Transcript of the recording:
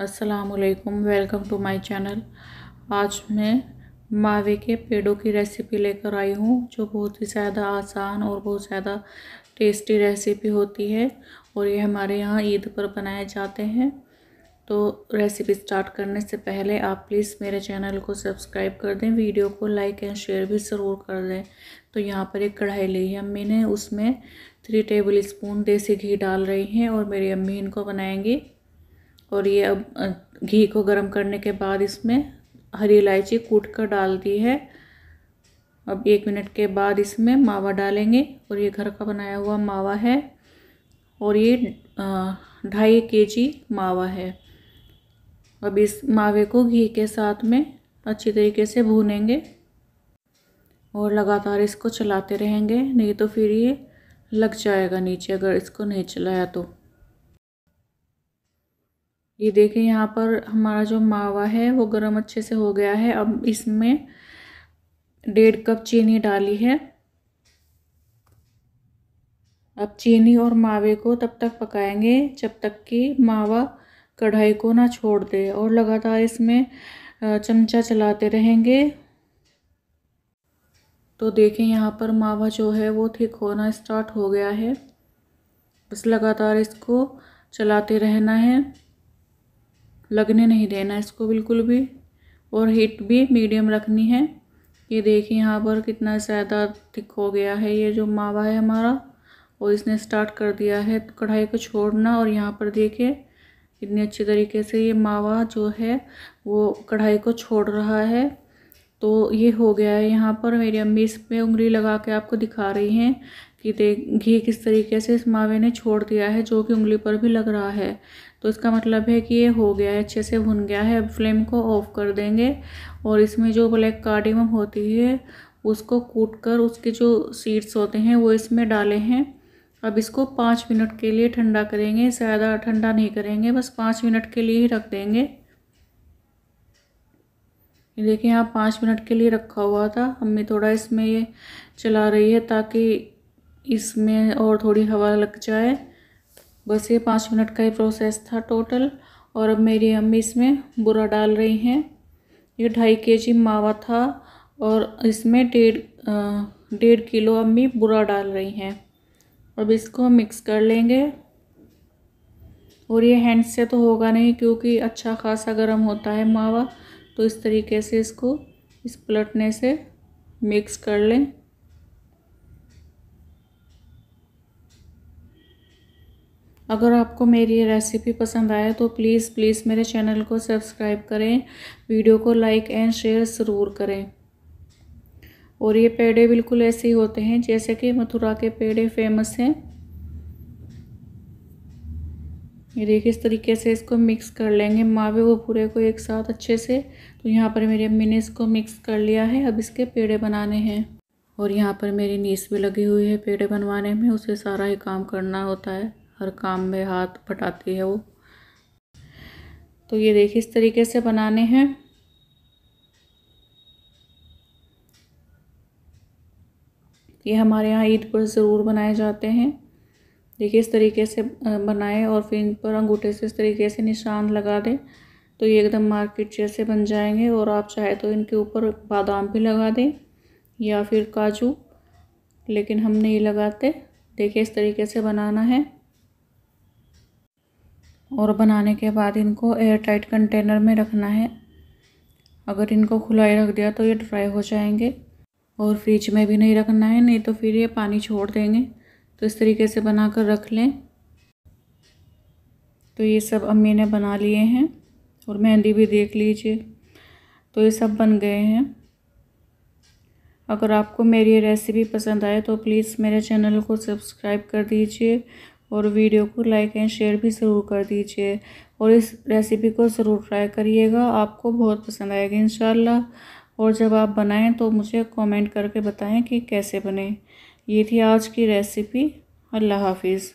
असलकम welcome to my channel आज मैं मावे के पेड़ों की रेसिपी लेकर आई हूँ जो बहुत ही ज़्यादा आसान और बहुत ज़्यादा टेस्टी रेसिपी होती है और ये हमारे यहाँ ईद पर बनाए जाते हैं तो रेसिपी स्टार्ट करने से पहले आप प्लीज़ मेरे चैनल को सब्सक्राइब कर दें वीडियो को लाइक एंड शेयर भी ज़रूर कर दें तो यहाँ पर एक कढ़ाई ली है मैंने उसमें थ्री टेबल स्पून देसी घी डाल रही हैं और मेरी अम्मी इनको बनाएंगी और ये अब घी को गर्म करने के बाद इसमें हरी इलायची कूट कर डाल दी है अब एक मिनट के बाद इसमें मावा डालेंगे और ये घर का बनाया हुआ मावा है और ये ढाई के जी मावा है अब इस मावे को घी के साथ में अच्छी तरीके से भूनेंगे और लगातार इसको चलाते रहेंगे नहीं तो फिर ये लग जाएगा नीचे अगर इसको नहीं चलाया तो ये देखें यहाँ पर हमारा जो मावा है वो गर्म अच्छे से हो गया है अब इसमें डेढ़ कप चीनी डाली है अब चीनी और मावे को तब तक पकाएंगे जब तक कि मावा कढ़ाई को ना छोड़ दे और लगातार इसमें चमचा चलाते रहेंगे तो देखें यहाँ पर मावा जो है वो ठीक होना स्टार्ट हो गया है बस लगातार इसको चलाते रहना है लगने नहीं देना इसको बिल्कुल भी और हीट भी मीडियम रखनी है ये देखिए यहाँ पर कितना ज़्यादा थिक हो गया है ये जो मावा है हमारा और इसने स्टार्ट कर दिया है तो कढ़ाई को छोड़ना और यहाँ पर देखिए कितने अच्छे तरीके से ये मावा जो है वो कढ़ाई को छोड़ रहा है तो ये हो गया है यहाँ पर मेरी अम्मी इस पर उंगली लगा के आपको दिखा रही हैं कि देख घी किस तरीके से इस मावे ने छोड़ दिया है जो कि उंगली पर भी लग रहा है तो इसका मतलब है कि ये हो गया है अच्छे से भुन गया है अब फ्लेम को ऑफ़ कर देंगे और इसमें जो ब्लैक कार्डिमम होती है उसको कूट कर उसके जो सीड्स होते हैं वो इसमें डाले हैं अब इसको पाँच मिनट के लिए ठंडा करेंगे ज़्यादा ठंडा नहीं करेंगे बस पाँच मिनट के लिए ही रख देंगे ये देखिए यहाँ पाँच मिनट के लिए रखा हुआ था अम्मी थोड़ा इसमें ये चला रही है ताकि इसमें और थोड़ी हवा लग जाए बस ये पाँच मिनट का ही प्रोसेस था टोटल और अब मेरी अम्मी इसमें बुरा डाल रही हैं ये ढाई के जी मावा था और इसमें डेढ़ डेढ़ किलो अम्मी बुरा डाल रही हैं अब इसको मिक्स कर लेंगे और ये हैंड से तो होगा नहीं क्योंकि अच्छा खासा गर्म होता है मावा तो इस तरीके से इसको इस पलटने से मिक्स कर लें अगर आपको मेरी ये रेसिपी पसंद आए तो प्लीज़ प्लीज़ मेरे चैनल को सब्सक्राइब करें वीडियो को लाइक एंड शेयर ज़रूर करें और ये पेड़े बिल्कुल ऐसे ही होते हैं जैसे कि मथुरा के पेड़े फेमस हैं ये देखिए इस तरीके से इसको मिक्स कर लेंगे मावे वो पूरे को एक साथ अच्छे से तो यहाँ पर मेरी अम्मी ने इसको मिक्स कर लिया है अब इसके पेड़े बनाने हैं और यहाँ पर मेरी नीस भी लगी हुई है पेड़े बनवाने में उसे सारा ही काम करना होता है हर काम में हाथ फटाती है वो तो ये देखिए इस तरीके से बनाने हैं ये हमारे यहाँ ईद पर ज़रूर बनाए जाते हैं देखिए इस तरीके से बनाएं और फिर इन पर अंगूठे से इस तरीके से निशान लगा दें तो ये एकदम मार्केट जैसे बन जाएंगे और आप चाहे तो इनके ऊपर बादाम भी लगा दें या फिर काजू लेकिन हम नहीं लगाते देखिए इस तरीके से बनाना है और बनाने के बाद इनको एयर टाइट कंटेनर में रखना है अगर इनको खुला ही रख दिया तो ये ड्राई हो जाएंगे और फ्रिज में भी नहीं रखना है नहीं तो फिर ये पानी छोड़ देंगे तो इस तरीके से बना कर रख लें तो ये सब अम्मी ने बना लिए हैं और मेहंदी भी देख लीजिए तो ये सब बन गए हैं अगर आपको मेरी ये रेसिपी पसंद आए तो प्लीज़ मेरे चैनल को सब्सक्राइब कर दीजिए और वीडियो को लाइक एंड शेयर भी ज़रूर कर दीजिए और इस रेसिपी को ज़रूर ट्राई करिएगा आपको बहुत पसंद आएगा इन और जब आप बनाएं तो मुझे कमेंट करके बताएं कि कैसे बने ये थी आज की रेसिपी अल्लाह हाफिज़